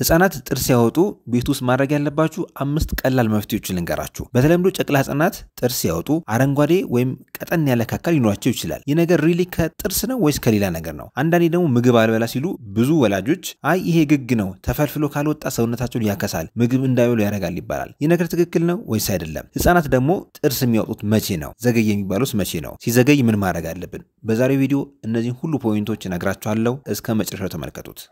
ህጻናት ጥርስ ሲያወጡ ቤት ውስጥ ማድረግ ያለባችሁ አምስት ቀላል መፍትሄዎችን ልንገራችሁ። በተለምዶ ጨቅላ ህጻናት ጥርስ ሲያወጡ አረንጓዴ ወይም ቀጠን ያለ ካካ ሊኖራቸው ይችላል። ይህ ነገር ሪሊ ከጥርስ ነው ወይስ ከሌላ ነገር ነው? አንዳንዴ ደግሞ ምግብ አልበላ ሲሉ ብዙ ወላጆች አይ ይሄ ግግ ነው፣ ተፈልፍሎ ካልወጣ ሰውነታቸውን ያከሳል፣ ምግብ እንዳይበሉ ያደርጋል ይባላል። ይህ ነገር ትክክል ነው ወይስ አይደለም? ህጻናት ደግሞ ጥርስ የሚያወጡት መቼ ነው? ዘገይ የሚባሉት መቼ ነው? ሲዘገይ ምን ማድረግ አለብን? በዛሬው ቪዲዮ እነዚህን ሁሉ ፖይንቶች እነግራችኋለሁ። እስከ መጨረሻው ተመልከቱት።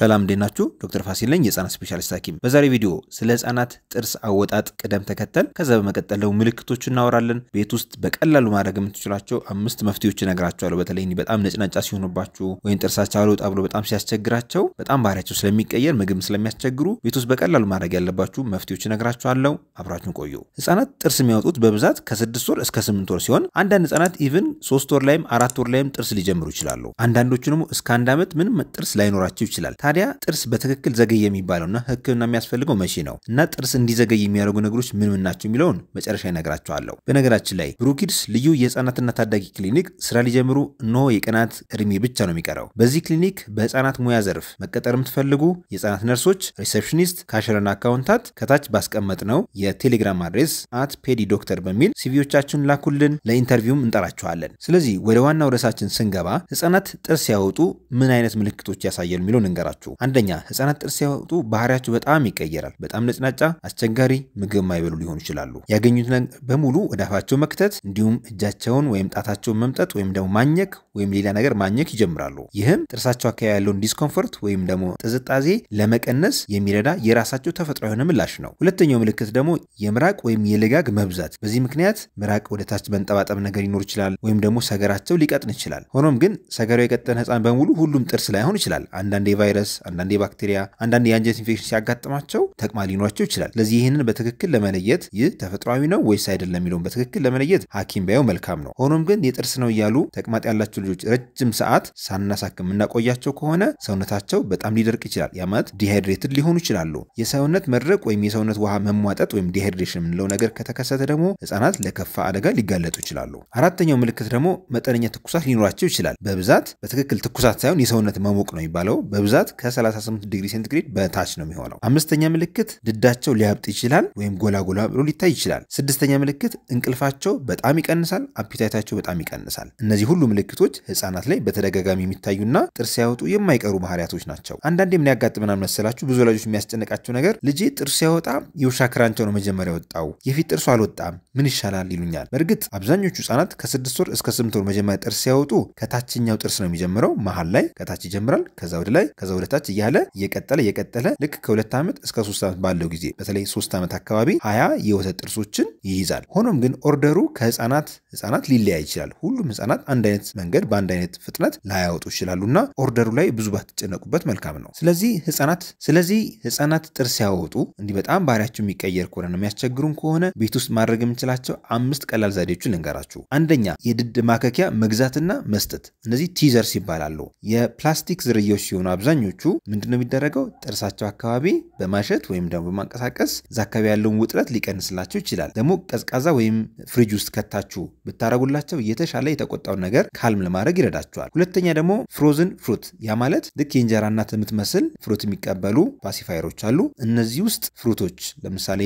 ሰላም እንዴናችሁ? ዶክተር ፋሲል ነኝ፣ የህፃናት ስፔሻሊስት ሐኪም። በዛሬ ቪዲዮ ስለ ህፃናት ጥርስ አወጣጥ ቅደም ተከተል፣ ከዛ በመቀጠል ደግሞ ምልክቶች እናወራለን። ቤት ውስጥ በቀላሉ ማድረግ የምትችላቸው አምስት መፍትሄዎች እነግራቸዋለሁ። በተለይ በጣም ነጭናጫ ሲሆኑባችሁ ወይም ጥርሳቸው አልወጣ ብሎ በጣም ሲያስቸግራቸው፣ በጣም ባህሪያቸው ስለሚቀየር ምግብ ስለሚያስቸግሩ ቤት ውስጥ በቀላሉ ማድረግ ያለባችሁ መፍትሄዎች እነግራቸዋለሁ። አብራችሁን ቆዩ። ህፃናት ጥርስ የሚያወጡት በብዛት ከስድስት ወር እስከ ስምንት ወር ሲሆን አንዳንድ ህፃናት ኢቭን ሶስት ወር ላይም አራት ወር ላይም ጥርስ ሊጀምሩ ይችላሉ። አንዳንዶቹ ደግሞ እስከ አንድ ዓመት ምንም ጥርስ ላይኖራቸው ይችላል። ታዲያ ጥርስ በትክክል ዘገየ የሚባለውና ህክምና የሚያስፈልገው መቼ ነው እና ጥርስ እንዲዘገይ የሚያደርጉ ነገሮች ምን ምን ናቸው የሚለውን መጨረሻ ይነግራቸዋለሁ። በነገራችን ላይ ብሩኪድስ ልዩ የህፃናትና ታዳጊ ክሊኒክ ስራ ሊጀምሩ እነሆ የቀናት እድሜ ብቻ ነው የሚቀረው። በዚህ ክሊኒክ በህፃናት ሙያ ዘርፍ መቀጠር የምትፈልጉ የህፃናት ነርሶች፣ ሪሴፕሽኒስት፣ ካሽረና አካውንታት ከታች ባስቀመጥ ነው የቴሌግራም አድሬስ አት ፔዲ ዶክተር በሚል ሲቪዎቻችሁን ላኩልን፣ ለኢንተርቪውም እንጠራችኋለን። ስለዚህ ወደ ዋናው ርዕሳችን ስንገባ ህፃናት ጥርስ ሲያወጡ ምን አይነት ምልክቶች ያሳያሉ የሚለው እንገራቸ አለባችሁ። አንደኛ ህጻናት ጥርስ ሲያወጡ ባህሪያቸው በጣም ይቀየራል። በጣም ነጭናጫ፣ አስቸጋሪ፣ ምግብ ማይበሉ ሊሆኑ ይችላሉ። ያገኙት በሙሉ ወደ አፋቸው መክተት፣ እንዲሁም እጃቸውን ወይም ጣታቸውን መምጠጥ ወይም ደግሞ ማኘክ ወይም ሌላ ነገር ማኘክ ይጀምራሉ። ይህም ጥርሳቸው አካባቢ ያለውን ዲስኮምፎርት ወይም ደግሞ ጥዝጣዜ ለመቀነስ የሚረዳ የራሳቸው ተፈጥሮ የሆነ ምላሽ ነው። ሁለተኛው ምልክት ደግሞ የምራቅ ወይም የልጋግ መብዛት። በዚህ ምክንያት ምራቅ ወደ ታች መንጠባጠብ ነገር ሊኖር ይችላል፣ ወይም ደግሞ ሰገራቸው ሊቀጥን ይችላል። ሆኖም ግን ሰገራው የቀጠነ ህፃን በሙሉ ሁሉም ጥርስ ላይሆን ይችላል። አንዳንድ የቫይረስ ቫይረስ፣ አንዳንድ የባክቴሪያ፣ አንዳንድ የአንጀት ኢንፌክሽን ሲያጋጥማቸው ተቅማጥ ሊኖራቸው ይችላል። ለዚህ ይህንን በትክክል ለመለየት ይህ ተፈጥሯዊ ነው ወይስ አይደለም የሚለውን በትክክል ለመለየት ሐኪም ቢያየው መልካም ነው። ሆኖም ግን የጥርስ ነው እያሉ ተቅማጥ ያላቸው ልጆች ረጅም ሰዓት ሳናሳክም የምናቆያቸው ከሆነ ሰውነታቸው በጣም ሊደርቅ ይችላል። ያ ማለት ዲሃይድሬትድ ሊሆኑ ይችላሉ። የሰውነት መድረቅ ወይም የሰውነት ውሃ መሟጠጥ ወይም ዲሃይድሬሽን የምንለው ነገር ከተከሰተ ደግሞ ህጻናት ለከፋ አደጋ ሊጋለጡ ይችላሉ። አራተኛው ምልክት ደግሞ መጠነኛ ትኩሳት ሊኖራቸው ይችላል። በብዛት በትክክል ትኩሳት ሳይሆን የሰውነት መሞቅ ነው የሚባለው። በብዛት ከ38 ዲግሪ ሴንቲግሬድ በታች ነው የሚሆነው። አምስተኛ ምልክት ድዳቸው ሊያብጥ ይችላል ወይም ጎላጎላ ብሎ ሊታይ ይችላል። ስድስተኛ ምልክት እንቅልፋቸው በጣም ይቀንሳል፣ አፒታይታቸው በጣም ይቀንሳል። እነዚህ ሁሉ ምልክቶች ህጻናት ላይ በተደጋጋሚ የሚታዩና ጥርስ ያወጡ የማይቀሩ ባህሪያቶች ናቸው። አንዳንዴ ምን ያጋጥመናል መሰላችሁ? ብዙ ወላጆች የሚያስጨንቃቸው ነገር ልጄ ጥርስ ሲያወጣ የውሻ ክራንቻው ነው መጀመሪያ ወጣው፣ የፊት ጥርሱ አልወጣም፣ ምን ይሻላል ይሉኛል። በእርግጥ አብዛኞቹ ህጻናት ከስድስት ወር እስከ ስምንት ወር መጀመሪያ ጥርስ ሲያወጡ ከታችኛው ጥርስ ነው የሚጀምረው። መሀል ላይ ከታች ይጀምራል፣ ከዛ ወደ ላይ፣ ከዛ ከሁለታች እያለ እየቀጠለ እየቀጠለ ልክ ከሁለት ዓመት እስከ ሶስት ዓመት ባለው ጊዜ በተለይ ሶስት ዓመት አካባቢ ሀያ የወተት ጥርሶችን ይይዛል። ሆኖም ግን ኦርደሩ ከህፃናት ህፃናት ሊለያይ ይችላል። ሁሉም ህፃናት አንድ አይነት መንገድ በአንድ አይነት ፍጥነት ላያወጡ ይችላሉ እና ኦርደሩ ላይ ብዙ ባትጨነቁበት መልካም ነው። ስለዚህ ህፃናት ስለዚህ ህፃናት ጥርስ ሲያወጡ እንዲህ በጣም ባህሪያቸው የሚቀየር ከሆነ የሚያስቸግሩን ከሆነ ቤት ውስጥ ማድረግ የምንችላቸው አምስት ቀላል ዘዴዎችን ልንገራችሁ። አንደኛ የድድ ማከኪያ መግዛትና መስጠት፣ እነዚህ ቲዘርስ ይባላሉ። የፕላስቲክ ዝርያዎች ሲሆኑ አብዛኞ አብዛኞቹ ምንድነው የሚደረገው? ጥርሳቸው አካባቢ በማሸት ወይም ደግሞ በማንቀሳቀስ እዛ አካባቢ ያለውን ውጥረት ሊቀንስላቸው ይችላል። ደግሞ ቀዝቃዛ ወይም ፍሪጅ ውስጥ ከታችሁ ብታረጉላቸው የተሻለ የተቆጣውን ነገር ካልም ለማድረግ ይረዳቸዋል። ሁለተኛ ደግሞ ፍሮዝን ፍሩት፣ ያ ማለት ልክ የእንጀራ እናት የምትመስል ፍሩት የሚቀበሉ ፓሲፋየሮች አሉ። እነዚህ ውስጥ ፍሩቶች ለምሳሌ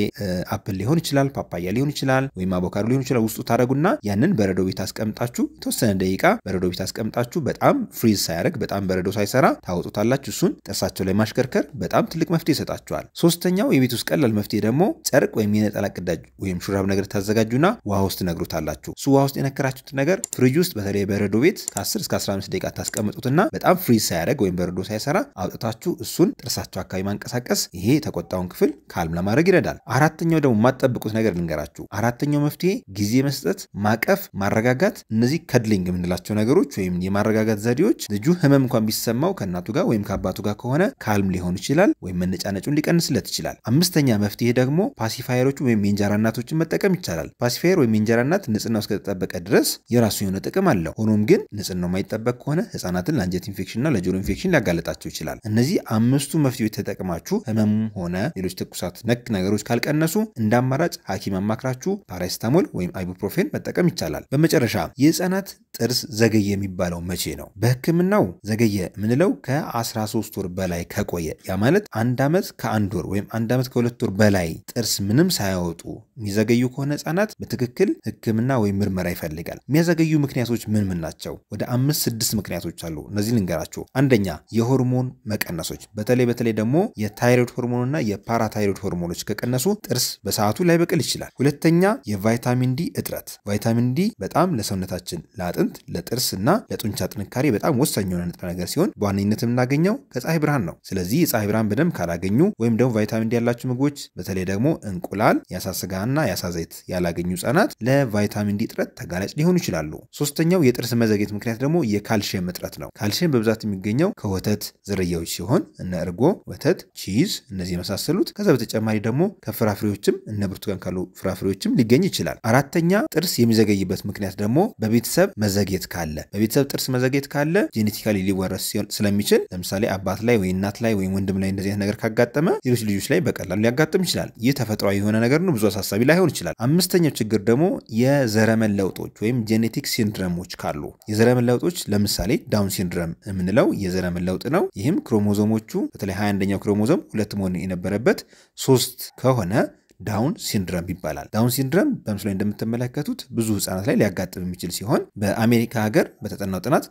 አፕል ሊሆን ይችላል፣ ፓፓያ ሊሆን ይችላል፣ ወይም አቮካዶ ሊሆን ይችላል። ውስጡ ታደረጉና ያንን በረዶ ቤት አስቀምጣችሁ የተወሰነ ደቂቃ በረዶ ቤት አስቀምጣችሁ በጣም ፍሪዝ ሳያደርግ በጣም በረዶ ሳይሰራ ታወጡታላችሁ። ሱን ጥርሳቸው ላይ ማሽከርከር በጣም ትልቅ መፍትሄ ይሰጣቸዋል። ሶስተኛው የቤት ውስጥ ቀላል መፍትሄ ደግሞ ጨርቅ ወይም የነጠላ ቅዳጅ ወይም ሹራብ ነገር ታዘጋጁና ውሃ ውስጥ ትነግሩታላችሁ። እሱ ውሃ ውስጥ የነከራችሁት ነገር ፍሪጅ ውስጥ በተለይ በረዶ ቤት ከ10 እስከ 15 ደቂቃ ታስቀምጡትና በጣም ፍሪዝ ሳያደርግ ወይም በረዶ ሳይሰራ አውጥታችሁ እሱን ጥርሳቸው አካባቢ ማንቀሳቀስ ይሄ የተቆጣውን ክፍል ካልም ለማድረግ ይረዳል። አራተኛው ደግሞ የማትጠብቁት ነገር ልንገራችሁ። አራተኛው መፍትሄ ጊዜ መስጠት፣ ማቀፍ፣ ማረጋጋት። እነዚህ ከድሊንግ የምንላቸው ነገሮች ወይም የማረጋጋት ዘዴዎች ልጁ ህመም እንኳን ቢሰማው ከእናቱ ጋር ወይም ከአባቱ ከአባቱ ጋር ከሆነ ካልም ሊሆን ይችላል ወይም መነጫነጩን ሊቀንስለት ይችላል። አምስተኛ መፍትሄ ደግሞ ፓሲፋየሮቹ ወይም የእንጀራ እናቶችን መጠቀም ይቻላል። ፓሲፋየር ወይም የእንጀራ እናት ንጽህናው እስከተጠበቀ ድረስ የራሱ የሆነ ጥቅም አለው። ሆኖም ግን ንጽህናው የማይጠበቅ ከሆነ ህጻናትን ለአንጀት ኢንፌክሽንና ለጆሮ ኢንፌክሽን ሊያጋለጣቸው ይችላል። እነዚህ አምስቱ መፍትሄዎች ተጠቅማችሁ ህመሙ ሆነ ሌሎች ትኩሳት ነክ ነገሮች ካልቀነሱ እንደ አማራጭ ሐኪም አማክራችሁ ፓራሲታሞል ወይም አይቡፕሮፌን መጠቀም ይቻላል። በመጨረሻ የህጻናት ጥርስ ዘገየ የሚባለው መቼ ነው? በህክምናው ዘገየ የምንለው ከ13 ከሶስት ወር በላይ ከቆየ ያ ማለት አንድ ዓመት ከአንድ ወር ወይም አንድ ዓመት ከሁለት ወር በላይ ጥርስ ምንም ሳያወጡ የሚዘገዩ ከሆነ ህጻናት በትክክል ህክምና ወይም ምርመራ ይፈልጋል። የሚያዘገዩ ምክንያቶች ምን ምን ናቸው? ወደ አምስት ስድስት ምክንያቶች አሉ። እነዚህ ልንገራችሁ። አንደኛ የሆርሞን መቀነሶች፣ በተለይ በተለይ ደግሞ የታይሮይድ ሆርሞንና የፓራታይሮይድ ሆርሞኖች ከቀነሱ ጥርስ በሰዓቱ ላይበቅል ይችላል። ሁለተኛ የቫይታሚን ዲ እጥረት። ቫይታሚን ዲ በጣም ለሰውነታችን ለአጥንት፣ ለጥርስ እና ለጡንቻ ጥንካሬ በጣም ወሳኝ የሆነ ንጥረ ነገር ሲሆን በዋነኝነት የምናገኘው ከፀሐይ ብርሃን ነው። ስለዚህ የፀሐይ ብርሃን በደንብ ካላገኙ ወይም ደግሞ ቫይታሚን ዲ ያላቸው ምግቦች በተለይ ደግሞ እንቁላል፣ የአሳ ስጋና የአሳ ዘይት ያላገኙ ህጻናት ለቫይታሚን ዲ እጥረት ተጋላጭ ሊሆኑ ይችላሉ። ሶስተኛው የጥርስ መዘግየት ምክንያት ደግሞ የካልሽየም እጥረት ነው። ካልሽየም በብዛት የሚገኘው ከወተት ዝርያዎች ሲሆን እነ እርጎ፣ ወተት፣ ቺዝ እነዚህ የመሳሰሉት ከዛ በተጨማሪ ደግሞ ከፍራፍሬዎችም እነ ብርቱካን ካሉ ፍራፍሬዎችም ሊገኝ ይችላል። አራተኛ ጥርስ የሚዘገይበት ምክንያት ደግሞ በቤተሰብ መዘግየት ካለ በቤተሰብ ጥርስ መዘግየት ካለ ጄኔቲካሊ ሊወረስ ስለሚችል ለምሳሌ አባት ላይ ወይ እናት ላይ ወይም ወንድም ላይ እንደዚህ አይነት ነገር ካጋጠመ ሌሎች ልጆች ላይ በቀላሉ ሊያጋጥም ይችላል። ይህ ተፈጥሯዊ የሆነ ነገር ነው፣ ብዙ አሳሳቢ ላይሆን ይችላል። አምስተኛው ችግር ደግሞ የዘረመን ለውጦች ወይም ጄኔቲክ ሲንድረሞች ካሉ የዘረመን ለውጦች ለምሳሌ ዳውን ሲንድረም የምንለው የዘረመን ለውጥ ነው። ይህም ክሮሞዞሞቹ በተለይ 21ኛው ክሮሞዞም ሁለት መሆን የነበረበት ሶስት ከሆነ ዳውን ሲንድረም ይባላል። ዳውን ሲንድረም በምስሉ ላይ እንደምትመለከቱት ብዙ ህጻናት ላይ ሊያጋጥም የሚችል ሲሆን በአሜሪካ ሀገር በተጠናው ጥናት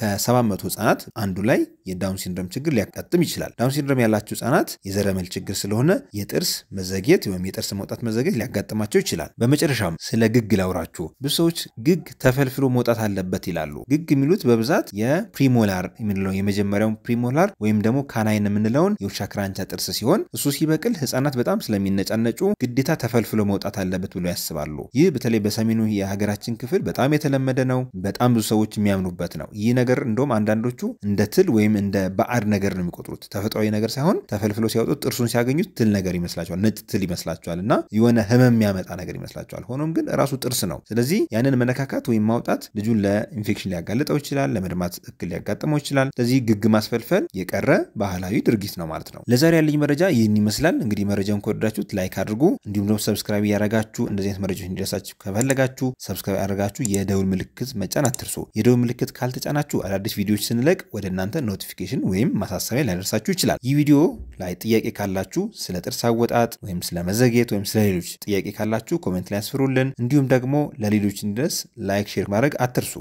ከ700 ህጻናት አንዱ ላይ የዳውን ሲንድረም ችግር ሊያጋጥም ይችላል። ዳውን ሲንድረም ያላቸው ህጻናት የዘረመል ችግር ስለሆነ የጥርስ መዘግየት ወይም የጥርስ መውጣት መዘግየት ሊያጋጥማቸው ይችላል። በመጨረሻም ስለ ግግ ላውራችሁ። ብዙ ሰዎች ግግ ተፈልፍሎ መውጣት አለበት ይላሉ። ግግ የሚሉት በብዛት የፕሪሞላር የምንለው የመጀመሪያውን ፕሪሞላር ወይም ደግሞ ካናይን የምንለውን የውሻ ክራንቻ ጥርስ ሲሆን እሱ ሲበቅል ህጻናት በጣም ስለሚነጫነጩ ግዴታ ተፈልፍሎ መውጣት አለበት ብሎ ያስባሉ። ይህ በተለይ በሰሜኑ የሀገራችን ክፍል በጣም የተለመደ ነው። በጣም ብዙ ሰዎች የሚያምኑበት ነው። ይህ ነገር እንደውም አንዳንዶቹ እንደ ትል ወይም እንደ ባዕድ ነገር ነው የሚቆጥሩት። ተፈጥሯዊ ነገር ሳይሆን ተፈልፍሎ ሲያወጡት ጥርሱን ሲያገኙት ትል ነገር ይመስላቸዋል፣ ነጭ ትል ይመስላቸዋል እና የሆነ ህመም የሚያመጣ ነገር ይመስላቸዋል። ሆኖም ግን ራሱ ጥርስ ነው። ስለዚህ ያንን መነካካት ወይም ማውጣት ልጁን ለኢንፌክሽን ሊያጋልጠው ይችላል፣ ለመድማት እክል ሊያጋጥመው ይችላል። ስለዚህ ግግ ማስፈልፈል የቀረ ባህላዊ ድርጊት ነው ማለት ነው። ለዛሬ ያለኝ መረጃ ይህን ይመስላል። እንግዲህ መረጃውን ከወደዳችሁት ላይክ አድርጉ። አድርጉ። እንዲሁም ደግሞ ሰብስክራይብ እያደረጋችሁ እንደዚህ አይነት መረጃዎች እንዲደርሳችሁ ከፈለጋችሁ ሰብስክራይብ ያደረጋችሁ የደውል ምልክት መጫን አትርሱ። የደውል ምልክት ካልተጫናችሁ አዳዲስ ቪዲዮዎች ስንለቅ ወደ እናንተ ኖቲፊኬሽን ወይም ማሳሰቢያ ሊያደርሳችሁ ይችላል። ይህ ቪዲዮ ላይ ጥያቄ ካላችሁ ስለ ጥርስ አወጣጥ ወይም ስለ መዘግየት ወይም ስለ ሌሎች ጥያቄ ካላችሁ ኮሜንት ላይ ያስፍሩልን። እንዲሁም ደግሞ ለሌሎች እንዲደርስ ላይክ፣ ሼር ማድረግ አትርሱ።